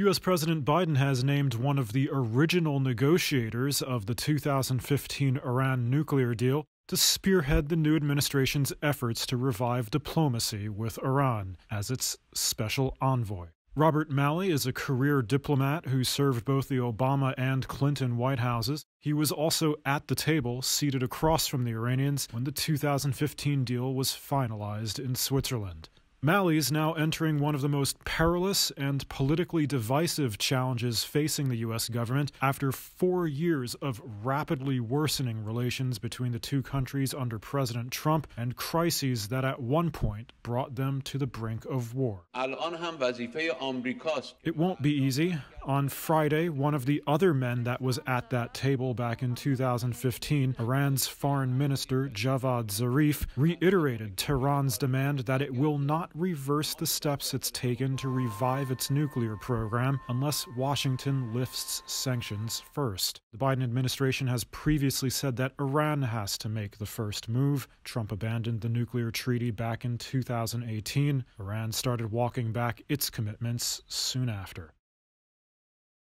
U.S. President Biden has named one of the original negotiators of the 2015 Iran nuclear deal to spearhead the new administration's efforts to revive diplomacy with Iran as its special envoy. Robert Malley is a career diplomat who served both the Obama and Clinton White Houses. He was also at the table, seated across from the Iranians, when the 2015 deal was finalized in Switzerland. Mali is now entering one of the most perilous and politically divisive challenges facing the U.S. government after four years of rapidly worsening relations between the two countries under President Trump and crises that at one point brought them to the brink of war. It won't be easy, on Friday, one of the other men that was at that table back in 2015, Iran's foreign minister Javad Zarif, reiterated Tehran's demand that it will not reverse the steps it's taken to revive its nuclear program unless Washington lifts sanctions first. The Biden administration has previously said that Iran has to make the first move. Trump abandoned the nuclear treaty back in 2018. Iran started walking back its commitments soon after.